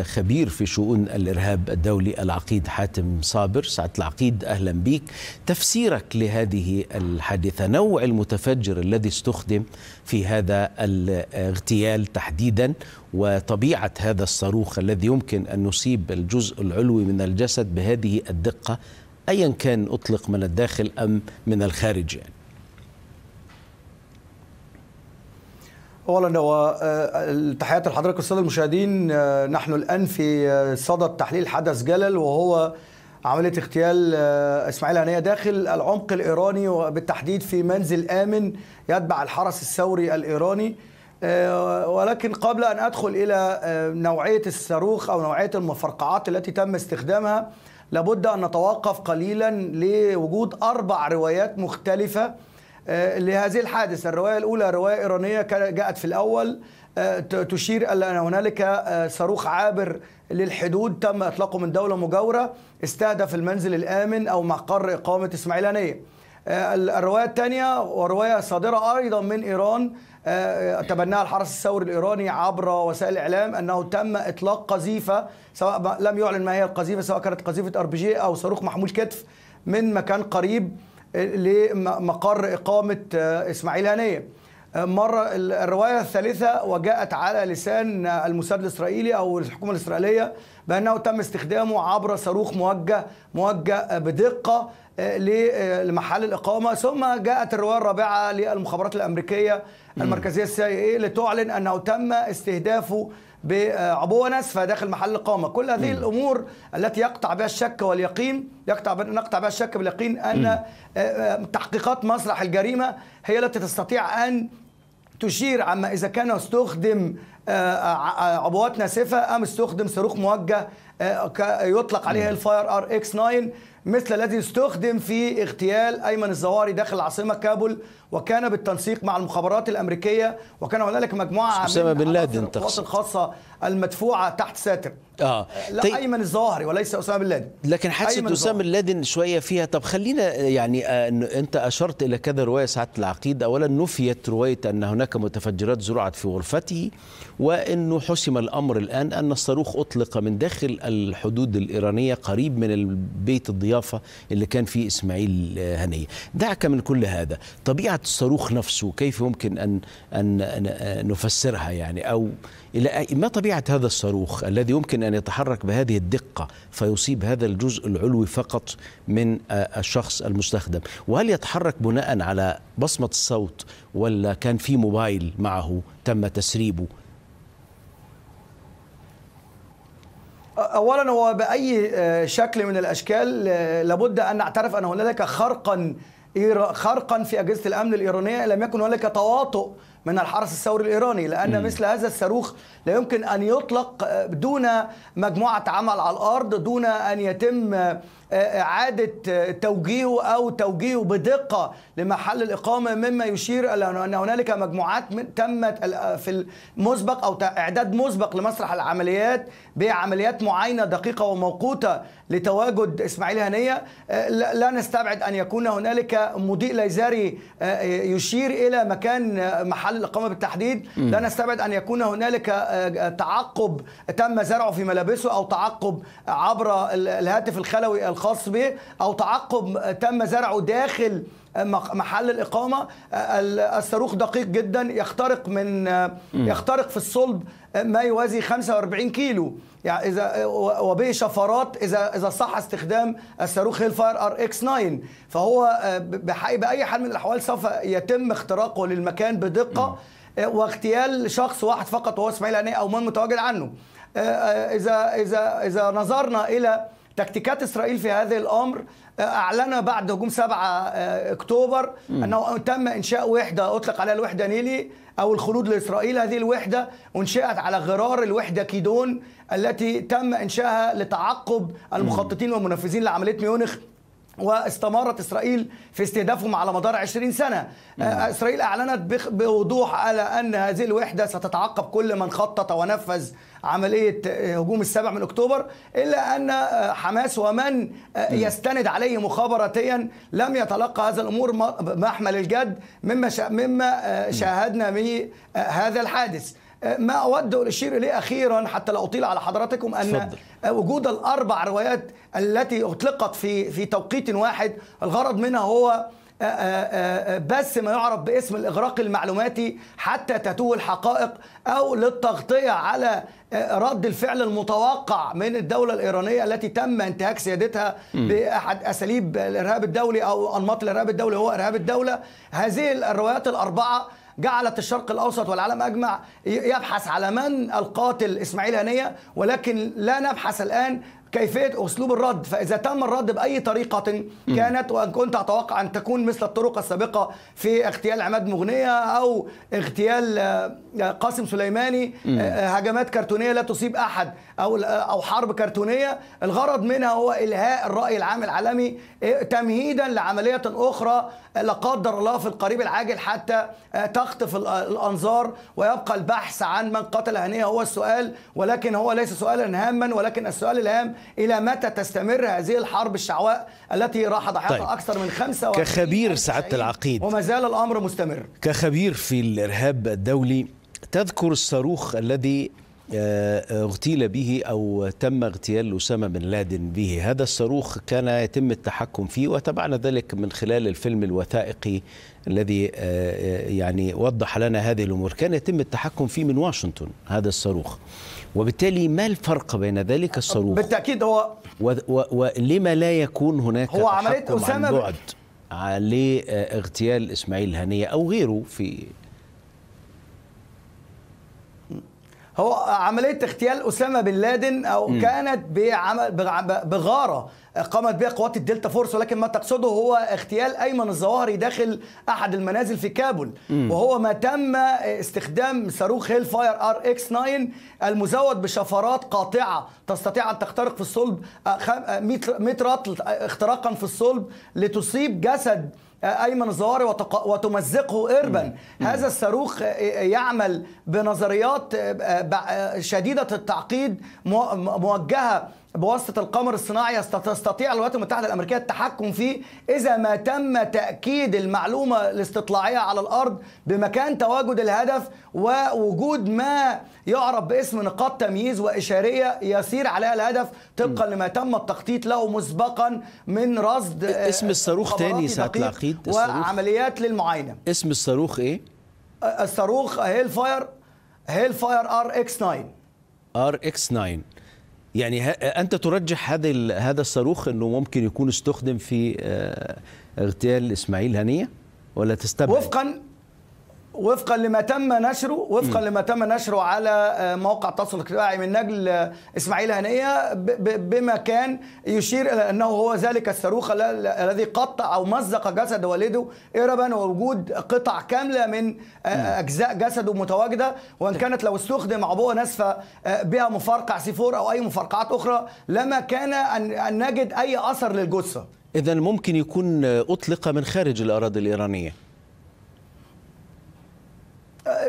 الخبير في شؤون الإرهاب الدولي العقيد حاتم صابر سعادة العقيد أهلا بك تفسيرك لهذه الحادثة نوع المتفجر الذي استخدم في هذا الاغتيال تحديدا وطبيعة هذا الصاروخ الذي يمكن أن نصيب الجزء العلوي من الجسد بهذه الدقة أيا كان أطلق من الداخل أم من الخارج يعني. اولا هو آه، التحيات لحضرتك والساده المشاهدين آه، نحن الان في آه، صدد تحليل حدث جلل وهو عمليه اغتيال اسماعيل هنيه داخل العمق الايراني وبالتحديد في منزل امن يتبع الحرس الثوري الايراني ولكن قبل ان ادخل الى نوعيه الصاروخ او نوعيه المفرقعات التي تم استخدامها لابد ان نتوقف قليلا لوجود اربع روايات مختلفه آه، لهذه الحادثة الرواية الأولى رواية إيرانية جاءت في الأول آه، تشير إلى أن هنالك آه، صاروخ عابر للحدود تم إطلاقه من دولة مجاورة استهدف المنزل الآمن أو مقر إقامة إسماعيلانية الرواية الثانية ورواية صادرة أيضا من إيران تبناها الحرس الثوري الإيراني عبر وسائل الإعلام أنه تم إطلاق قذيفة سواء لم يعلن ما هي القذيفة سواء كانت قذيفة جي أو صاروخ محمول كتف من مكان قريب لمقر إقامة آه، إسماعيل هنية آه، مرة الرواية الثالثة وجاءت على لسان آه، المساد الإسرائيلي أو الحكومة الإسرائيلية بأنه تم استخدامه عبر صاروخ موجه موجه بدقة لمحل الإقامة ثم جاءت الرواية الرابعة للمخابرات الأمريكية المركزية السي اي لتعلن أنه تم استهدافه بعبوه ناسفه داخل محل قامه كل هذه مم. الامور التي يقطع بها الشك واليقين يقطع نقطع بها الشك باليقين ان مم. آه، آه، تحقيقات مسرح الجريمه هي التي تستطيع ان تشير عما اذا كان استخدم آه، عبوات ناسفه ام استخدم صاروخ موجه يطلق عليه الفاير ار اكس 9 مثل الذي استخدم في اغتيال أيمن الزواري داخل العاصمة كابول وكان بالتنسيق مع المخابرات الأمريكية وكان هنالك مجموعة من بن لادن القوات الخاصة المدفوعة تحت ساتر اه لا طيب. ايمن الظاهري وليس اسامه بن لادن لكن حادثه اسامه بن لادن شويه فيها طب خلينا آه، يعني آه انت اشرت الى كذا روايه سعاده العقيد اولا نفيت روايه ان هناك متفجرات زرعت في غرفته وانه حسم الامر الان ان الصاروخ اطلق من داخل الحدود الايرانيه قريب من بيت الضيافه اللي كان فيه اسماعيل هنيه دعك من كل هذا طبيعه الصاروخ نفسه كيف يمكن ان ان آه، نفسرها يعني او الى ما طبيعه هذا الصاروخ الذي يمكن أن يتحرك بهذه الدقة فيصيب هذا الجزء العلوي فقط من الشخص المستخدم وهل يتحرك بناء على بصمة الصوت ولا كان في موبايل معه تم تسريبه اولا هو باي شكل من الاشكال لابد ان نعترف ان هنالك خرقا خرقا في اجهزه الامن الايرانيه لم يكن هنالك تواطؤ من الحرس الثوري الايراني لان م. مثل هذا الصاروخ لا يمكن ان يطلق آه، دون مجموعه عمل على الارض دون ان يتم آه، آه، إعادة توجيهه أو توجيهه بدقة لمحل الإقامة مما يشير إلى أن هنالك مجموعات تمت في المسبق أو إعداد مسبق لمسرح العمليات بعمليات معينة دقيقة وموقوتة لتواجد إسماعيل هنية لا نستبعد أن يكون هنالك مضيء ليزري يشير إلى مكان محل حل الاقامه بالتحديد لا نستبعد ان يكون هنالك آه، آه، تعقب تم زرعه في ملابسه او تعقب عبر الهاتف الخلوي الخاص به او تعقب تم زرعه داخل محل الإقامة آه، الصاروخ دقيق جدا يخترق من يخترق في الصلب ما يوازي 45 كيلو يعني اذا وبه شفرات اذا اذا صح استخدام الصاروخ هيلفاير ار اكس 9 فهو باي حال من الاحوال سوف يتم اختراقه للمكان بدقه واغتيال شخص واحد فقط وهو اسماعيل او من متواجد عنه اذا اذا اذا نظرنا الى تكتيكات اسرائيل في هذا الامر آه، اعلن بعد هجوم 7 آه، اكتوبر انه تم انشاء وحده اطلق عليها الوحده نيلي او الخلود لاسرائيل هذه الوحده انشئت على غرار الوحده كيدون التي تم انشائها لتعقب المخططين والمنفذين لعمليه ميونخ واستمرت اسرائيل في استهدافهم على مدار 20 سنه مم. آه، اسرائيل اعلنت بوضوح على ان هذه الوحده ستتعقب كل من خطط ونفذ عمليه آه، هجوم السبع من اكتوبر الا ان آه، حماس ومن يستند عليه مخابراتيا لم يتلقى هذا الامور محمل الجد مما مما شاهدنا من هذا الحادث ما أود أن أشير إليه أخيرا حتى لا أطيل على حضراتكم أن صدر. وجود الأربع روايات التي أطلقت في في توقيت واحد الغرض منها هو آه، آه، آه، بس ما يعرف باسم الإغراق المعلوماتي حتى تتوه الحقائق أو للتغطية على رد الفعل المتوقع من الدولة الإيرانية التي تم انتهاك سيادتها بأحد أساليب الإرهاب الدولي أو أنماط الإرهاب الدولي هو إرهاب الدولة هذه الروايات الأربعة جعلت الشرق الاوسط والعالم اجمع يبحث على من القاتل اسماعيل هنيه ولكن لا نبحث الان كيفيه اسلوب الرد فاذا تم الرد باي طريقه كانت وان كنت اتوقع ان تكون مثل الطرق السابقه في اغتيال عماد مغنيه او اغتيال آه، آه، قاسم سليماني آه، هجمات كرتونيه لا تصيب احد او او حرب كرتونيه الغرض منها هو الهاء الراي العام العالمي تمهيدا لعمليه اخرى لا قدر الله في القريب العاجل حتى تخطف الانظار ويبقى البحث عن من قتل هنيه هو السؤال ولكن هو ليس سؤالا هاما ولكن السؤال الهام الى متى تستمر هذه الحرب الشعواء التي راح ضحاها طيب. اكثر من خمسة كخبير سعاده العقيد وما زال الامر مستمر كخبير في الارهاب الدولي تذكر الصاروخ الذي آه، آه، اغتيل به او تم اغتيال اسامه بن لادن به، هذا الصاروخ كان يتم التحكم فيه وتابعنا ذلك من خلال الفيلم الوثائقي الذي آه، يعني وضح لنا هذه الامور، كان يتم التحكم فيه من واشنطن هذا الصاروخ. وبالتالي ما الفرق بين ذلك الصاروخ بالتاكيد هو ولما لا يكون هناك هو عمليه اسامه بعد لاغتيال اسماعيل هنيه او غيره في هو عمليه اغتيال اسامه بن لادن او م. كانت بعمل بغاره قامت بها قوات الدلتا فورس ولكن ما تقصده هو اغتيال ايمن الظواهري داخل احد المنازل في كابول وهو ما تم استخدام صاروخ هيل فاير ار اكس 9 المزود بشفرات قاطعه تستطيع ان تخترق في الصلب 100 آه، آه، رطل آه، اختراقا في الصلب لتصيب جسد ايمن الظواهري وتمزقه اربا هذا الصاروخ يعمل بنظريات شديده التعقيد موجهه بواسطه القمر الصناعي تستطيع الولايات المتحده الامريكيه التحكم فيه اذا ما تم تاكيد المعلومه الاستطلاعيه على الارض بمكان تواجد الهدف ووجود ما يعرف باسم نقاط تمييز واشاريه يسير عليها الهدف طبقا لما تم التخطيط له مسبقا من رصد اسم الصاروخ تاني ساعه العقيد وعمليات للمعاينه اسم الصاروخ ايه؟ الصاروخ هيل فاير هيل فاير ار اكس 9 ار اكس 9 يعني انت ترجح هذا هذا الصاروخ انه ممكن يكون استخدم في آه، اغتيال اسماعيل هنيه ولا تستبعد وفقا وفقا لما تم نشره وفقا لما تم نشره على آه، موقع التواصل الاجتماعي من نجل آه، اسماعيل هنيه بما كان يشير الى انه هو ذلك الصاروخ الذي قطع او مزق جسد والده اربا ووجود قطع كامله من آه، اجزاء جسده متواجده وان طيب. كانت لو استخدم عبوه ناسفه بها مفرقع سيفور او اي مفرقعات اخرى لما كان ان نجد اي اثر للجثه اذا ممكن يكون اطلق من خارج الاراضي الايرانيه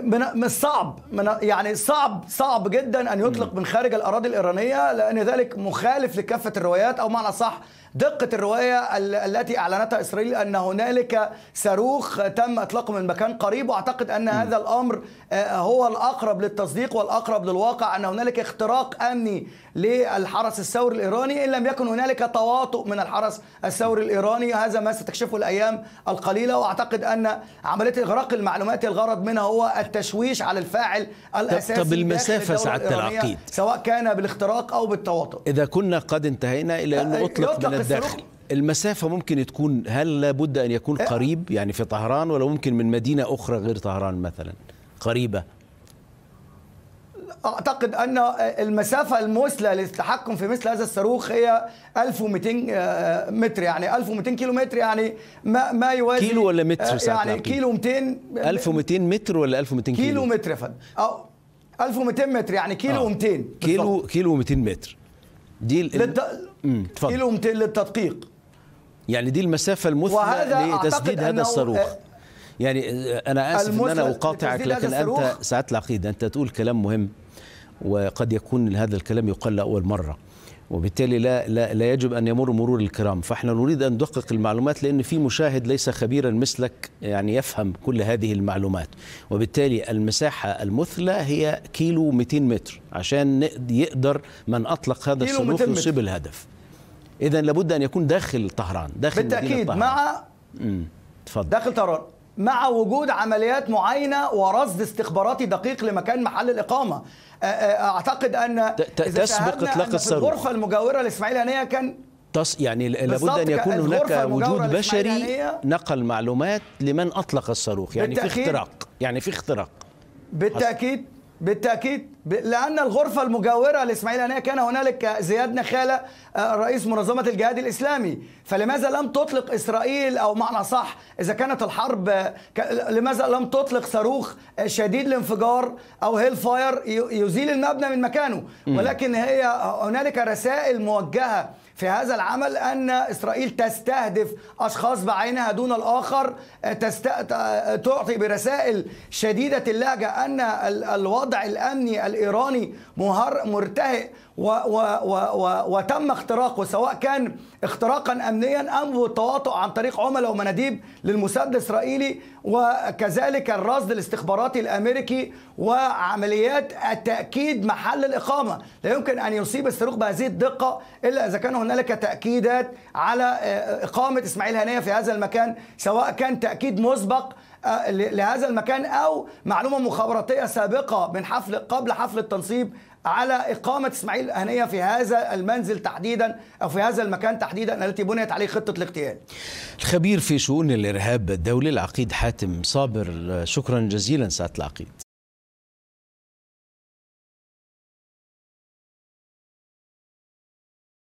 من صعب الصعب من يعني صعب صعب جدا ان يطلق من خارج الاراضي الايرانيه لان ذلك مخالف لكافه الروايات او معنى صح دقه الروايه التي اعلنتها اسرائيل ان هنالك صاروخ تم اطلاقه من مكان قريب واعتقد ان هذا الامر آه، هو الاقرب للتصديق والاقرب للواقع ان هنالك اختراق امني للحرس الثوري الايراني ان لم يكن هنالك تواطؤ من الحرس الثوري الايراني هذا ما ستكشفه الايام القليله واعتقد ان عمليه اغراق المعلومات الغرض منها هو التشويش على الفاعل الاساسي طب المسافه سعاده العقيد سواء كان بالاختراق او بالتواطؤ اذا كنا قد انتهينا الى ان اطلق من الداخل المسافة ممكن تكون هل لابد أن يكون إيه. قريب يعني في طهران ولا ممكن من مدينة أخرى غير طهران مثلا قريبة اعتقد ان المسافه المثلى للتحكم في مثل هذا الصاروخ هي 1200 آه، متر يعني 1200 كيلو متر يعني ما ما يوازي كيلو ولا متر آه، ساعتها يعني كيلو 200 1200 متر ولا 1200 كيلو؟ كيلو متر يا فندم 1200 متر يعني كيلو و200 آه. كيلو كيلو و200 متر دي ال... للت... كيلو 200 للتدقيق يعني دي المسافه المثلى لتسديد هذا الصاروخ يعني انا اسف ان انا اقاطعك لكن, انت سعاده العقيد انت تقول كلام مهم وقد يكون هذا الكلام يقال لاول مره وبالتالي لا, لا, لا يجب أن يمر مرور الكرام فإحنا نريد أن ندقق المعلومات لأن في مشاهد ليس خبيرا مثلك يعني يفهم كل هذه المعلومات وبالتالي المساحة المثلى هي كيلو 200 متر عشان يقدر من أطلق هذا الصاروخ يصيب الهدف إذا لابد أن يكون داخل طهران داخل بالتأكيد مع امم تفضل داخل طهران مع وجود عمليات معاينه ورصد استخباراتي دقيق لمكان محل الاقامه اعتقد ان تسبق اطلاق الصاروخ الغرفه المجاوره لاسماعيل هنيه كان تص... يعني لابد ان يكون هناك وجود بشري نقل معلومات لمن اطلق الصاروخ يعني في اختراق يعني في اختراق بالتاكيد بالتاكيد لان الغرفه المجاوره هنيه كان هنالك زياد نخاله آه، رئيس منظمه الجهاد الاسلامي فلماذا لم تطلق اسرائيل او معنى صح اذا كانت الحرب لماذا لم تطلق صاروخ آه، شديد الانفجار او هيل فاير يزيل المبنى من مكانه ولكن هي هنالك رسائل موجهه في هذا العمل أن إسرائيل تستهدف أشخاص بعينها دون الآخر تست... تعطي برسائل شديدة اللهجة أن الوضع الأمني الإيراني مهر... مرتهئ و و و و وتم اختراقه سواء كان اختراقا امنيا ام بالتواطؤ عن طريق عملاء ومناديب للمسدس الاسرائيلي وكذلك الرصد الاستخباراتي الامريكي وعمليات التاكيد محل الاقامه، لا يمكن ان يصيب الصاروخ بهذه الدقه الا اذا كان هنالك تاكيدات على آه، اقامه اسماعيل هنيه في هذا المكان سواء كان تاكيد مسبق آه، لهذا المكان أو معلومة مخابراتية سابقة من حفل قبل حفل التنصيب على إقامة إسماعيل هنية في هذا المنزل تحديدا أو في هذا المكان تحديدا التي بنيت عليه خطة الاغتيال الخبير في شؤون الإرهاب الدولي العقيد حاتم صابر آه، شكرا جزيلا سعادة العقيد